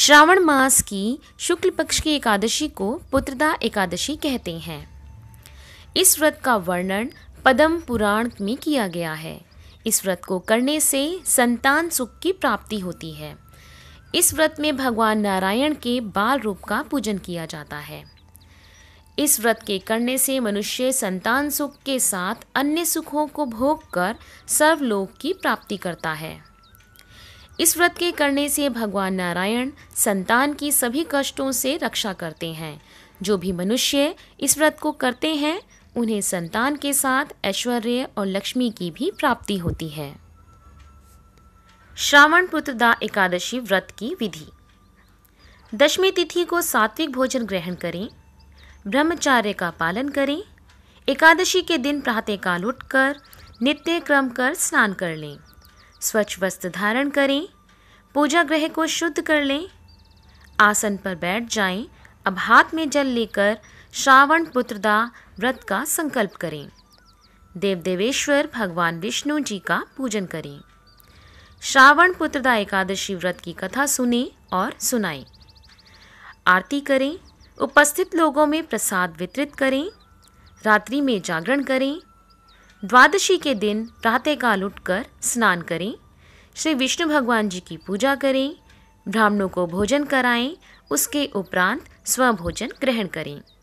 श्रावण मास की शुक्ल पक्ष की एकादशी को पुत्रदा एकादशी कहते हैं इस व्रत का वर्णन पदम पुराण में किया गया है इस व्रत को करने से संतान सुख की प्राप्ति होती है इस व्रत में भगवान नारायण के बाल रूप का पूजन किया जाता है इस व्रत के करने से मनुष्य संतान सुख के साथ अन्य सुखों को भोग कर सर्वलोक की प्राप्ति करता है इस व्रत के करने से भगवान नारायण संतान की सभी कष्टों से रक्षा करते हैं जो भी मनुष्य इस व्रत को करते हैं उन्हें संतान के साथ ऐश्वर्य और लक्ष्मी की भी प्राप्ति होती है श्रावण पुत्रदा एकादशी व्रत की विधि दशमी तिथि को सात्विक भोजन ग्रहण करें ब्रह्मचार्य का पालन करें एकादशी के दिन प्रातःकाल उठकर नित्य क्रम कर स्नान कर लें स्वच्छ वस्त्र धारण करें पूजा ग्रह को शुद्ध कर लें आसन पर बैठ जाएं, अब हाथ में जल लेकर श्रावण पुत्रदा व्रत का संकल्प करें देव देवेश्वर भगवान विष्णु जी का पूजन करें श्रावण पुत्रदा एकादशी व्रत की कथा सुने और सुनाएं आरती करें उपस्थित लोगों में प्रसाद वितरित करें रात्रि में जागरण करें द्वादशी के दिन प्रातःकाल उठकर स्नान करें श्री विष्णु भगवान जी की पूजा करें ब्राह्मणों को भोजन कराएं उसके उपरांत स्वभोजन ग्रहण करें